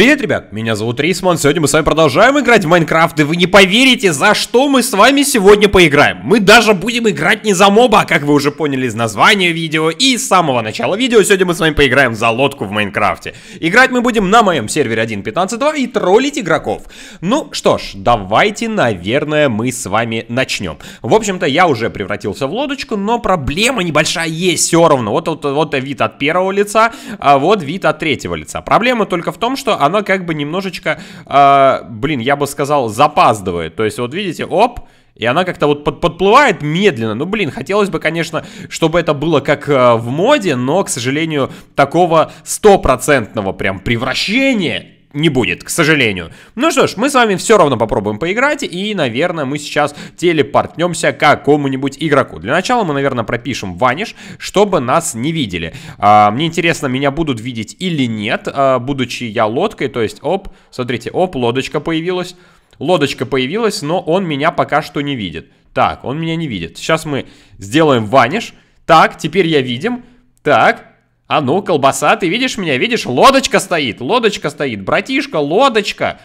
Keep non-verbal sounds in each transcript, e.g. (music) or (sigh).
Привет, ребят, меня зовут Рисман, сегодня мы с вами продолжаем играть в Майнкрафт, и вы не поверите, за что мы с вами сегодня поиграем. Мы даже будем играть не за моба, а, как вы уже поняли из названия видео, и с самого начала видео сегодня мы с вами поиграем за лодку в Майнкрафте. Играть мы будем на моем сервере 1.15.2 и троллить игроков. Ну что ж, давайте, наверное, мы с вами начнем. В общем-то, я уже превратился в лодочку, но проблема небольшая есть все равно. Вот, вот, вот вид от первого лица, а вот вид от третьего лица. Проблема только в том, что она как бы немножечко, э, блин, я бы сказал, запаздывает. То есть вот видите, оп, и она как-то вот под, подплывает медленно. Ну, блин, хотелось бы, конечно, чтобы это было как э, в моде, но, к сожалению, такого стопроцентного прям превращения не будет, к сожалению. Ну что ж, мы с вами все равно попробуем поиграть, и, наверное, мы сейчас телепортнемся к какому-нибудь игроку. Для начала мы, наверное, пропишем ваниш, чтобы нас не видели. А, мне интересно, меня будут видеть или нет, а, будучи я лодкой, то есть, оп, смотрите, оп, лодочка появилась. Лодочка появилась, но он меня пока что не видит. Так, он меня не видит. Сейчас мы сделаем ваниш. Так, теперь я видим. Так, а ну, колбаса, ты видишь меня? Видишь, лодочка стоит, лодочка стоит, братишка, лодочка.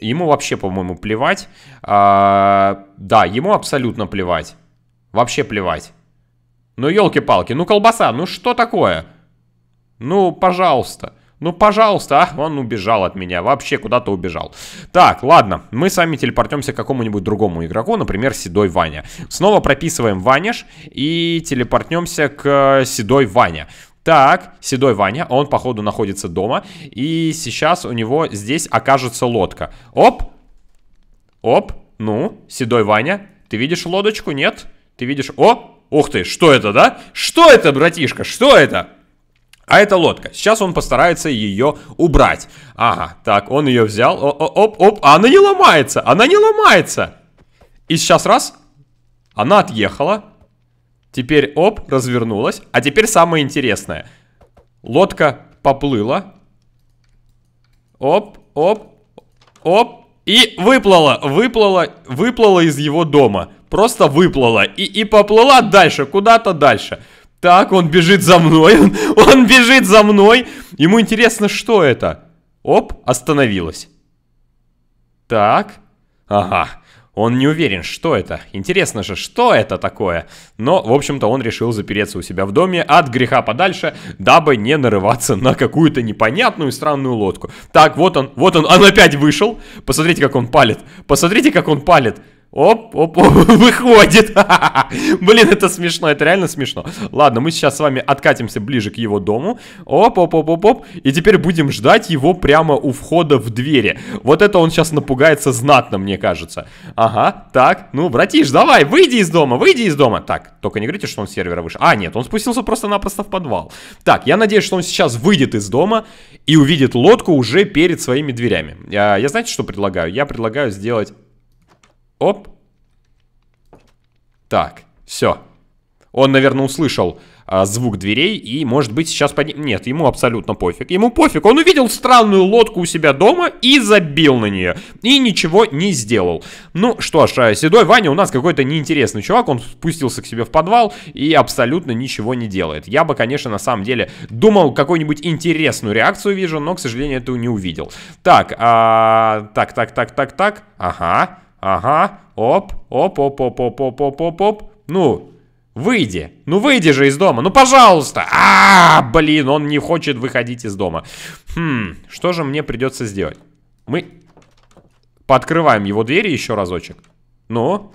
Ему вообще, по-моему, плевать. А, да, ему абсолютно плевать. Вообще плевать. Ну, елки-палки, ну колбаса, ну что такое? Ну, пожалуйста. Ну, пожалуйста, а, он убежал от меня, вообще куда-то убежал. Так, ладно, мы с вами телепортемся к какому-нибудь другому игроку, например, Седой Ваня. Снова прописываем Ваниш и телепортнемся к э, Седой Ваня. Так, Седой Ваня, он, походу, находится дома. И сейчас у него здесь окажется лодка. Оп! Оп! Ну, Седой Ваня, ты видишь лодочку? Нет? Ты видишь... О! Ух ты, что это, да? Что это, братишка? Что это? А это лодка. Сейчас он постарается ее убрать. Ага, так, он ее взял. О -о оп, оп, а она не ломается, она не ломается. И сейчас раз, она отъехала. Теперь, оп, развернулась. А теперь самое интересное. Лодка поплыла. Оп, оп, оп. И выплыла, выплыла, выплыла из его дома. Просто выплыла. И, и поплыла дальше, куда-то дальше. Так, он бежит за мной. Он, он бежит за мной. Ему интересно, что это. Оп, остановилась. Так. Ага. Он не уверен, что это. Интересно же, что это такое? Но, в общем-то, он решил запереться у себя в доме от греха подальше, дабы не нарываться на какую-то непонятную странную лодку. Так, вот он, вот он, он опять вышел. Посмотрите, как он палит. Посмотрите, как он палит. Оп, оп, оп, (laughs) выходит. (laughs) Блин, это смешно, это реально смешно. Ладно, мы сейчас с вами откатимся ближе к его дому. Оп, оп, оп, оп, оп. И теперь будем ждать его прямо у входа в двери. Вот это он сейчас напугается знатно, мне кажется. Ага, так, ну, братиш, давай, выйди из дома, выйди из дома. Так, только не говорите, что он с сервера вышел. А, нет, он спустился просто-напросто в подвал. Так, я надеюсь, что он сейчас выйдет из дома и увидит лодку уже перед своими дверями. Я, а, я знаете, что предлагаю? Я предлагаю сделать Оп. Так, все. Он, наверное, услышал а, звук дверей и, может быть, сейчас под Нет, ему абсолютно пофиг. Ему пофиг. Он увидел странную лодку у себя дома и забил на нее. И ничего не сделал. Ну что ж, а, Седой Ваня у нас какой-то неинтересный чувак. Он спустился к себе в подвал и абсолютно ничего не делает. Я бы, конечно, на самом деле думал, какую-нибудь интересную реакцию вижу, но, к сожалению, этого не увидел. Так, а... так, так, так, так, так. Ага. Ага, оп, оп, оп, оп, оп, оп, оп, оп, оп. Ну, Выйди. Ну выйди же из дома. Ну пожалуйста. А, блин, он не хочет выходить из дома. Хм, что же мне придется сделать? Мы подкрываем его двери еще разочек. Ну?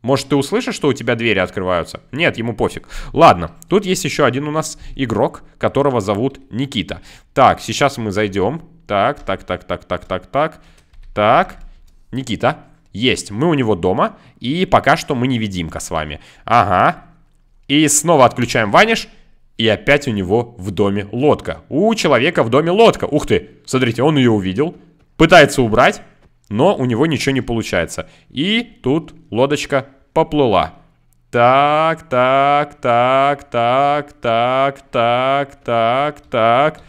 Может, ты услышишь, что у тебя двери открываются? Нет, ему пофиг. Ладно, тут есть еще один у нас игрок, которого зовут Никита. Так, сейчас мы зайдем. Так, так, так, так, так, так, так. Так. Никита, есть, мы у него дома, и пока что мы невидимка с вами. Ага. И снова отключаем ваниш, и опять у него в доме лодка. У человека в доме лодка. Ух ты, смотрите, он ее увидел, пытается убрать, но у него ничего не получается. И тут лодочка поплыла. Так, так, так, так, так, так, так, так.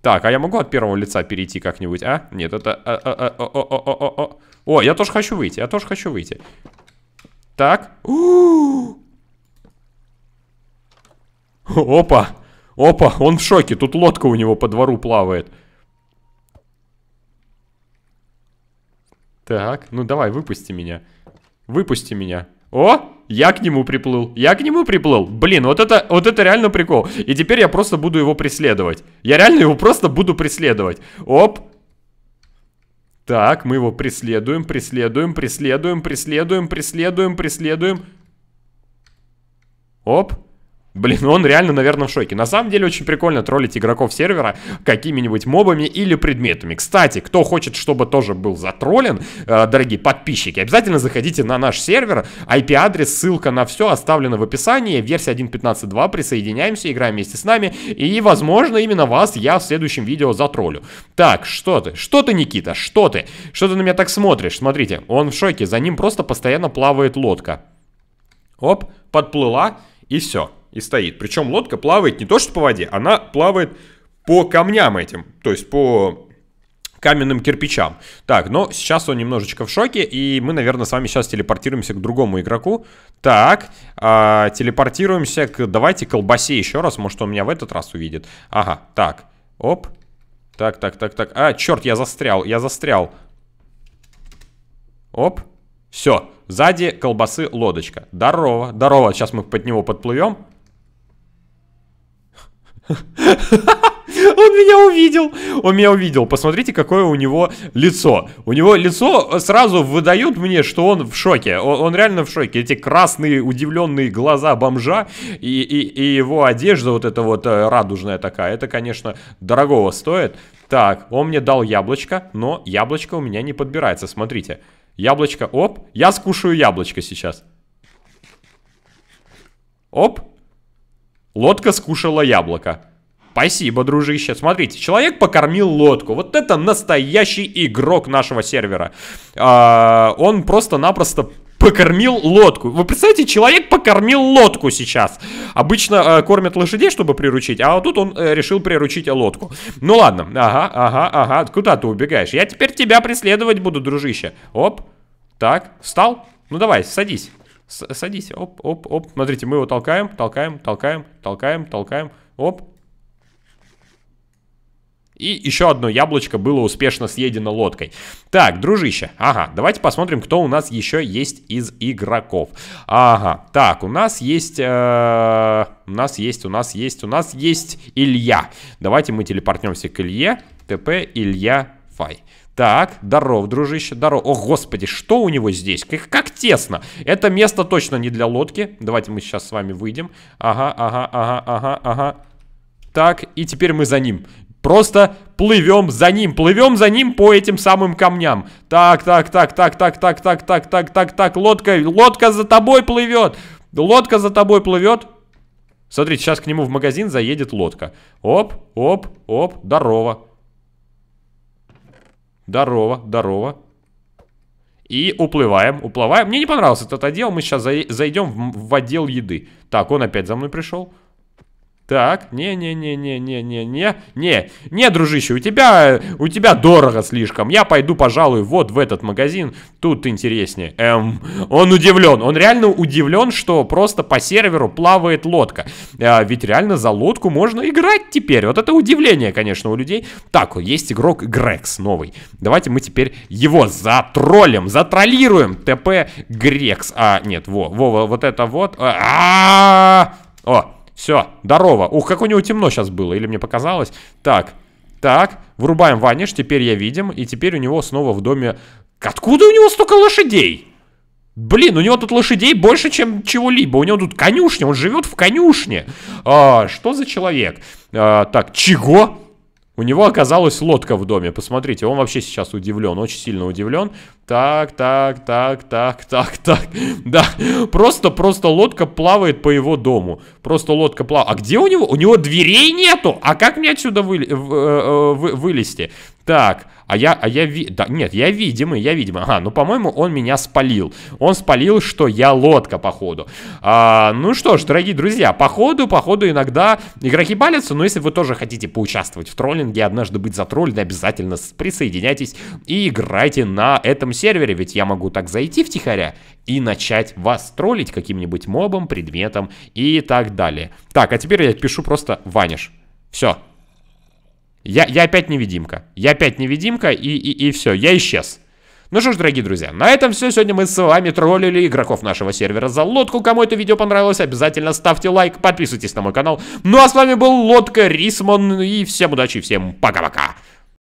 Так, а я могу от первого лица перейти как-нибудь, а? Нет, это... А, а, а, о, я тоже хочу выйти, я тоже хочу выйти. Так. (gasps) Опа. Опа, он в шоке. Тут лодка у него по двору плавает. Так, ну давай, выпусти меня. Выпусти меня. О, я к нему приплыл. Я к нему приплыл. Блин, вот это, вот это реально прикол. И теперь я просто буду его преследовать. Я реально его просто буду преследовать. Оп. Так, мы его преследуем, преследуем, преследуем, преследуем, преследуем, преследуем. Оп. Блин, он реально, наверное, в шоке. На самом деле очень прикольно троллить игроков сервера какими-нибудь мобами или предметами. Кстати, кто хочет, чтобы тоже был затроллен, э, дорогие подписчики, обязательно заходите на наш сервер. IP-адрес, ссылка на все оставлена в описании. Версия 1.15.2. Присоединяемся, играем вместе с нами. И, возможно, именно вас я в следующем видео затроллю. Так, что ты? Что ты, Никита? Что ты? Что ты на меня так смотришь? Смотрите, он в шоке. За ним просто постоянно плавает лодка. Оп, подплыла и все и стоит. Причем лодка плавает не то что по воде, она плавает по камням этим, то есть по каменным кирпичам. Так, но сейчас он немножечко в шоке, и мы, наверное, с вами сейчас телепортируемся к другому игроку. Так, э, телепортируемся к, давайте, колбасе еще раз, может, он меня в этот раз увидит. Ага, так, оп. Так, так, так, так. А, черт, я застрял, я застрял. Оп. Все, сзади колбасы лодочка. Здорово, здорово. Сейчас мы под него подплывем. (laughs) Он меня увидел. Он меня увидел. Посмотрите, какое у него лицо. У него лицо сразу выдают мне, что он в шоке. Он, он реально в шоке. Эти красные, удивленные глаза бомжа и, и, и его одежда вот эта вот э, радужная такая. Это, конечно, дорогого стоит. Так, он мне дал яблочко, но яблочко у меня не подбирается. Смотрите. Яблочко, оп. Я скушаю яблочко сейчас. Оп. Лодка скушала яблоко. Спасибо, дружище. Смотрите, человек покормил лодку. Вот это настоящий игрок нашего сервера. А, он просто-напросто покормил лодку. Вы представляете, человек покормил лодку сейчас. Обычно э, кормят лошадей, чтобы приручить, а вот тут он э, решил приручить лодку. Ну ладно, ага, ага, ага, куда ты убегаешь? Я теперь тебя преследовать буду, дружище. Оп, так, встал? Ну давай, садись. Садись, оп, оп, оп. Смотрите, мы его толкаем, толкаем, толкаем, толкаем, толкаем. Оп. И еще одно яблочко было успешно съедено лодкой. Так, дружище, ага, давайте посмотрим, кто у нас еще есть из игроков. Ага, так, у нас есть... Э, у нас есть, у нас есть, у нас есть Илья. Давайте мы телепортнемся к Илье. ТП Илья Satisfy. Так, здоров, дружище, здоров. О, господи, что у него здесь? Как, как тесно. Это место точно не для лодки. Давайте мы сейчас с вами выйдем. Ага, ага, ага, ага, ага. Так, и теперь мы за ним. Просто плывем за ним, плывем за ним по этим самым камням. Так, так, так, так, так, так, так, так, так, так, так, лодка, лодка за тобой плывет. Лодка за тобой плывет. Смотрите, сейчас к нему в магазин заедет лодка. Оп, оп, оп, здорово. Здорово, здорово. И уплываем, уплываем. Мне не понравился этот отдел, мы сейчас зайдем в, в отдел еды. Так, он опять за мной пришел. Так, не-не-не-не-не-не-не, не, не, дружище, у тебя, у тебя дорого слишком. Я пойду, пожалуй, вот в этот магазин, тут интереснее. Эм, он удивлен, он реально удивлен, что просто по серверу плавает лодка. Э, ведь реально за лодку можно играть теперь. Вот это удивление, конечно, у людей. Так, есть игрок Грекс новый. Давайте мы теперь его затроллим, затроллируем. ТП Грекс. А, нет, во, во, вот это вот. А, -а, -а, -а, -а, все, здорово. Ух, как у него темно сейчас было, или мне показалось. Так, так, вырубаем ваниш, теперь я видим. И теперь у него снова в доме... Откуда у него столько лошадей? Блин, у него тут лошадей больше, чем чего-либо. У него тут конюшня, он живет в конюшне. А, что за человек? А, так, чего? У него оказалась лодка в доме. Посмотрите, он вообще сейчас удивлен, очень сильно удивлен. Так, так, так, так, так, так. (laughs) Да, просто, просто лодка плавает по его дому. Просто лодка плавает. А где у него? У него дверей нету. А как мне отсюда вы, вы, э, э, вы, вылезти? Так, а я, а я, ви... да, нет, я видимый, я видимый. Ага, ну, по-моему, он меня спалил. Он спалил, что я лодка, походу. А, ну что ж, дорогие друзья, походу, походу иногда игроки балятся, но если вы тоже хотите поучаствовать в троллинге, однажды быть затроллены, обязательно присоединяйтесь и играйте на этом сервере, ведь я могу так зайти втихаря и начать вас троллить каким-нибудь мобом, предметом и так далее. Так, а теперь я пишу просто «Ваниш». Все, я, я опять невидимка. Я опять невидимка, и, и, и все, я исчез. Ну что ж, дорогие друзья, на этом все. Сегодня мы с вами троллили игроков нашего сервера за лодку. Кому это видео понравилось, обязательно ставьте лайк, подписывайтесь на мой канал. Ну а с вами был Лодка Рисман, и всем удачи, всем пока-пока.